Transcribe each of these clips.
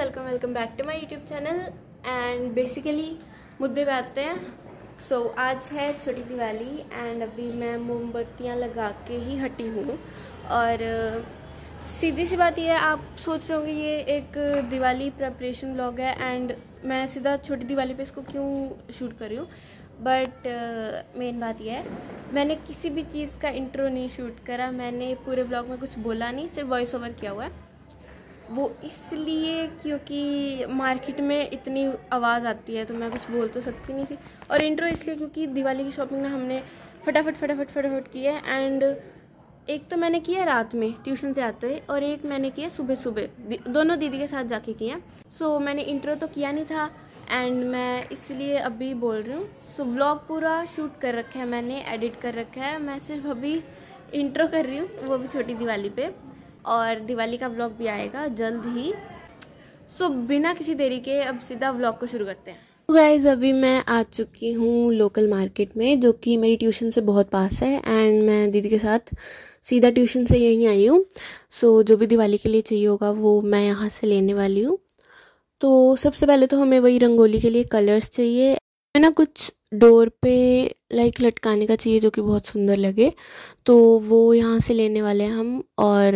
Welcome welcome back to my YouTube channel and basically मुद्दे पे आते हैं सो so, आज है छोटी दिवाली एंड अभी मैं मोमबत्तियाँ लगा के ही हटी हूँ और सीधी सी बात यह है आप सोच रहे होंगे ये एक दिवाली प्रेपरेशन ब्लॉग है एंड मैं सीधा छोटी दिवाली पे इसको क्यों शूट कर रही हूँ बट मेन बात यह है मैंने किसी भी चीज़ का इंट्रो नहीं शूट करा मैंने पूरे ब्लॉग में कुछ बोला नहीं सिर्फ वॉइस ओवर किया हुआ है वो इसलिए क्योंकि मार्केट में इतनी आवाज़ आती है तो मैं कुछ बोल तो सकती नहीं थी और इंट्रो इसलिए क्योंकि दिवाली की शॉपिंग ना हमने फटाफट फटाफट फटाफट की है एंड एक तो मैंने किया रात में ट्यूशन से आते हुए और एक मैंने किया सुबह सुबह दोनों दीदी के साथ जाके किया सो so, मैंने इंट्रो तो किया नहीं था एंड मैं इसलिए अभी बोल रही हूँ सो so, व्लॉग पूरा शूट कर रखा है मैंने एडिट कर रखा है मैं सिर्फ अभी इंट्रो कर रही हूँ वो भी छोटी दिवाली पे और दिवाली का ब्लॉग भी आएगा जल्द ही सो so, बिना किसी देरी के अब सीधा व्लॉग को शुरू करते हैं तो गाइज़ अभी मैं आ चुकी हूँ लोकल मार्केट में जो कि मेरी ट्यूशन से बहुत पास है एंड मैं दीदी के साथ सीधा ट्यूशन से यहीं आई हूँ सो so, जो भी दिवाली के लिए चाहिए होगा वो मैं यहाँ से लेने वाली हूँ तो सबसे पहले तो हमें वही रंगोली के लिए कलर्स चाहिए मैं ना कुछ डोर पे लाइक लटकाने का चाहिए जो कि बहुत सुंदर लगे तो वो यहाँ से लेने वाले हैं हम और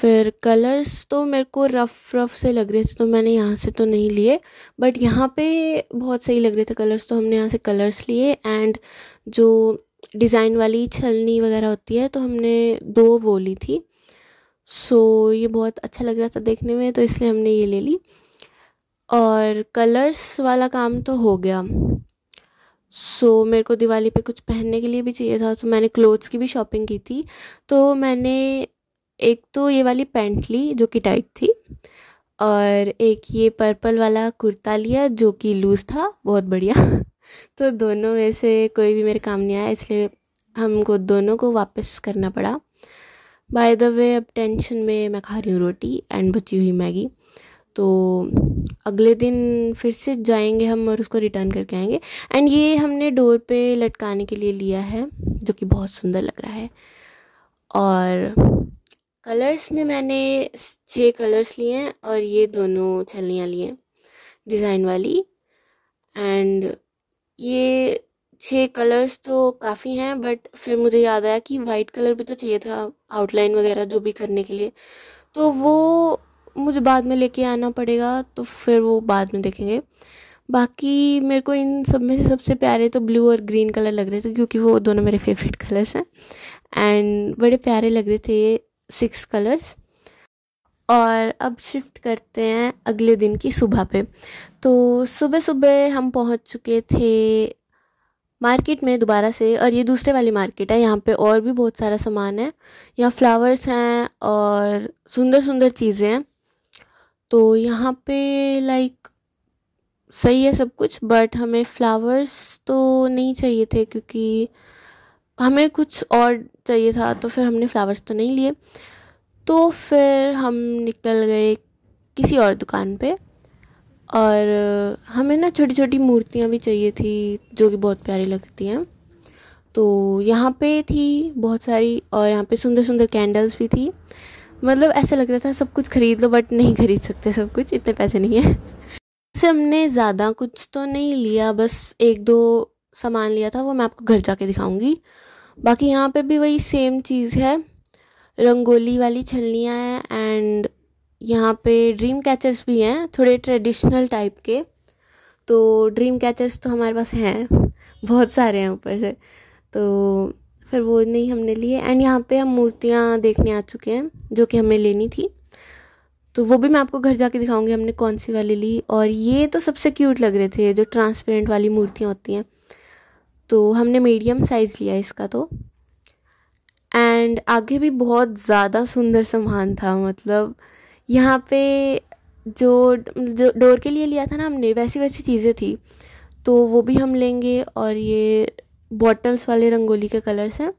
फिर कलर्स तो मेरे को रफ़ रफ़ से लग रहे थे तो मैंने यहाँ से तो नहीं लिए बट यहाँ पे बहुत सही लग रहे थे कलर्स तो हमने यहाँ से कलर्स लिए एंड जो डिज़ाइन वाली छलनी वगैरह होती है तो हमने दो वो ली थी सो so, ये बहुत अच्छा लग रहा था देखने में तो इसलिए हमने ये ले ली और कलर्स वाला काम तो हो गया सो so, मेरे को दिवाली पे कुछ पहनने के लिए भी चाहिए था तो so, मैंने क्लोथ्स की भी शॉपिंग की थी तो मैंने एक तो ये वाली पैंट ली जो कि टाइट थी और एक ये पर्पल वाला कुर्ता लिया जो कि लूज़ था बहुत बढ़िया तो दोनों में से कोई भी मेरे काम नहीं आया इसलिए हमको दोनों को वापस करना पड़ा बाय द वे अब टेंशन में मैं खा रही हूँ रोटी एंड बची हुई मैगी तो अगले दिन फिर से जाएंगे हम और उसको रिटर्न करके आएंगे एंड ये हमने डोर पे लटकाने के लिए लिया है जो कि बहुत सुंदर लग रहा है और कलर्स में मैंने छः कलर्स लिए हैं और ये दोनों छलियाँ ली हैं डिज़ाइन वाली एंड ये छः कलर्स तो काफ़ी हैं बट फिर मुझे याद आया कि वाइट कलर भी तो चाहिए था आउटलाइन वगैरह जो भी करने के लिए तो वो मुझे बाद में लेके आना पड़ेगा तो फिर वो बाद में देखेंगे बाकी मेरे को इन सब में से सबसे प्यारे तो ब्लू और ग्रीन कलर लग रहे थे क्योंकि वो दोनों मेरे फेवरेट कलर्स हैं एंड बड़े प्यारे लग रहे थे ये सिक्स कलर्स और अब शिफ्ट करते हैं अगले दिन की सुबह पे तो सुबह सुबह हम पहुंच चुके थे मार्केट में दोबारा से और ये दूसरे वाली मार्केट है यहाँ पे और भी बहुत सारा सामान है यहाँ फ्लावर्स हैं और सुंदर सुंदर चीज़ें हैं तो यहाँ पे लाइक सही है सब कुछ बट हमें फ्लावर्स तो नहीं चाहिए थे क्योंकि हमें कुछ और चाहिए था तो फिर हमने फ्लावर्स तो नहीं लिए तो फिर हम निकल गए किसी और दुकान पे और हमें ना छोटी छोटी मूर्तियाँ भी चाहिए थी जो कि बहुत प्यारी लगती हैं तो यहाँ पे थी बहुत सारी और यहाँ पे सुंदर सुंदर कैंडल्स भी थी मतलब ऐसा लग रहा था सब कुछ ख़रीद लो बट नहीं ख़रीद सकते सब कुछ इतने पैसे नहीं है से हमने ज़्यादा कुछ तो नहीं लिया बस एक दो सामान लिया था वो मैं आपको घर जाके दिखाऊंगी बाकी यहाँ पे भी वही सेम चीज़ है रंगोली वाली छलनियाँ हैं एंड यहाँ पे ड्रीम कैचर्स भी हैं थोड़े ट्रेडिशनल टाइप के तो ड्रीम कैचर्स तो हमारे पास हैं बहुत सारे हैं ऊपर से तो फिर वो नहीं हमने लिए एंड यहाँ पे हम मूर्तियाँ देखने आ चुके हैं जो कि हमें लेनी थी तो वो भी मैं आपको घर जाके दिखाऊंगी हमने कौन सी वाली ली और ये तो सबसे क्यूट लग रहे थे जो ट्रांसपेरेंट वाली मूर्तियाँ होती हैं तो हमने मीडियम साइज़ लिया इसका तो एंड आगे भी बहुत ज़्यादा सुंदर सामान था मतलब यहाँ पे जो जो डोर के लिए लिया था ना हमने वैसी वैसी चीज़ें थी तो वो भी हम लेंगे और ये बॉटल्स वाले रंगोली के कलर्स हैं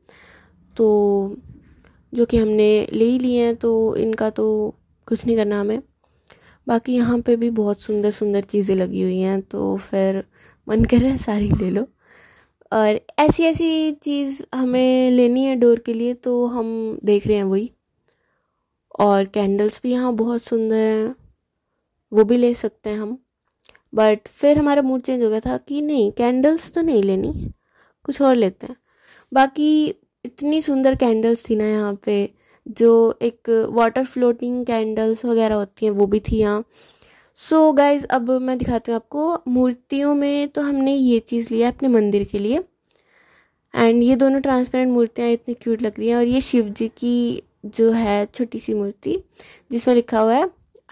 तो जो कि हमने ले ही लिए हैं तो इनका तो कुछ नहीं करना हमें बाकी यहाँ पे भी बहुत सुंदर सुंदर चीज़ें लगी हुई हैं तो फिर मन कर रहा है सारी ले लो और ऐसी ऐसी चीज़ हमें लेनी है डोर के लिए तो हम देख रहे हैं वही और कैंडल्स भी यहाँ बहुत सुंदर हैं वो भी ले सकते हैं हम बट फिर हमारा मूड चेंज हो गया था कि नहीं कैंडल्स तो नहीं लेनी कुछ और लेते हैं बाकी इतनी सुंदर कैंडल्स थी ना यहाँ पे जो एक वाटर फ्लोटिंग कैंडल्स वगैरह होती हैं वो भी थी यहाँ सो so गाइज अब मैं दिखाती हूँ आपको मूर्तियों में तो हमने ये चीज़ लिया अपने मंदिर के लिए एंड ये दोनों ट्रांसपेरेंट मूर्तियाँ इतनी क्यूट लग रही हैं और ये शिव जी की जो है छोटी सी मूर्ति जिसमें लिखा हुआ है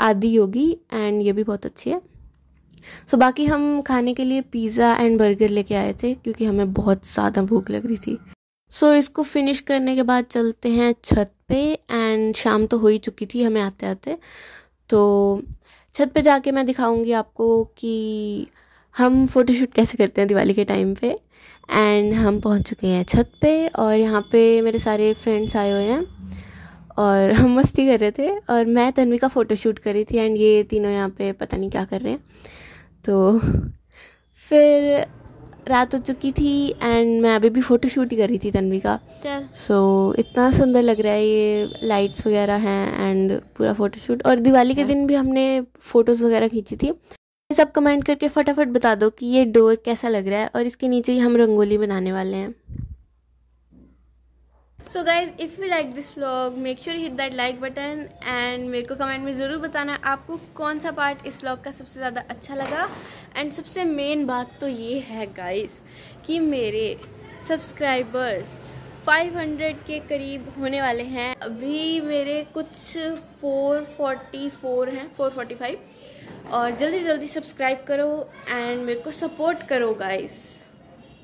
आदि योगी एंड ये भी बहुत अच्छी है सो so, बाकी हम खाने के लिए पिज़्ज़ा एंड बर्गर लेके आए थे क्योंकि हमें बहुत ज़्यादा भूख लग रही थी सो so, इसको फिनिश करने के बाद चलते हैं छत पे एंड शाम तो हो ही चुकी थी हमें आते आते तो छत पे जाके मैं दिखाऊंगी आपको कि हम फ़ोटोशूट कैसे करते हैं दिवाली के टाइम पे एंड हम पहुंच चुके हैं छत पे और यहाँ पे मेरे सारे फ्रेंड्स आए हुए हैं और हम मस्ती कर रहे थे और मैं तन्वी का फ़ोटोशूट कर रही थी एंड ये तीनों यहाँ पे पता नहीं क्या कर रहे हैं तो फिर रात हो चुकी थी एंड मैं अभी भी फ़ोटो शूट कर रही थी तन्वी का सो so, इतना सुंदर लग रहा है ये लाइट्स वगैरह हैं एंड पूरा फ़ोटो शूट और दिवाली के हाँ। दिन भी हमने फ़ोटोज़ वगैरह खींची थी सब कमेंट करके फटाफट बता दो कि ये डोर कैसा लग रहा है और इसके नीचे ही हम रंगोली बनाने वाले हैं so guys if you like this vlog make sure hit that like button and मेरे को कमेंट में ज़रूर बताना आपको कौन सा पार्ट इस व्लॉग का सबसे ज़्यादा अच्छा लगा एंड सबसे मेन बात तो ये है गाइज़ कि मेरे सब्सक्राइबर्स 500 के करीब होने वाले हैं अभी मेरे कुछ 444 हैं 445 और जल्दी जल्दी सब्सक्राइब करो एंड मेरे को सपोर्ट करो गाइस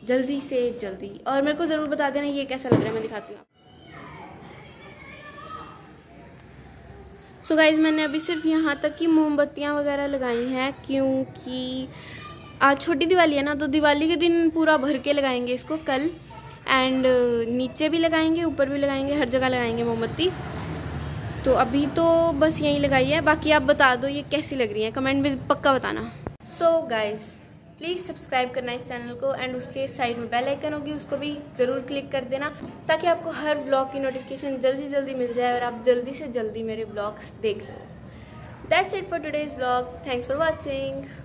जल्दी से जल्दी और मेरे को ज़रूर बता देना ये कैसा लग रहा है मैं दिखाती हूँ सो गाइज मैंने अभी सिर्फ यहाँ तक की मोमबत्तियाँ वगैरह लगाई हैं क्योंकि आज छोटी दिवाली है ना तो दिवाली के दिन पूरा भर के लगाएंगे इसको कल एंड नीचे भी लगाएंगे ऊपर भी लगाएंगे हर जगह लगाएंगे मोमबत्ती तो अभी तो बस यहीं लगाई है बाकी आप बता दो ये कैसी लग रही है कमेंट में पक्का बताना so so guys please subscribe करना इस चैनल को एंड उसके साइड में बेल आइकन होगी उसको भी ज़रूर क्लिक कर देना ताकि आपको हर ब्लॉग की नोटिफिकेशन जल्दी जल्दी मिल जाए और आप जल्दी से जल्दी मेरे ब्लॉग्स देख लो that's it for today's blog thanks for watching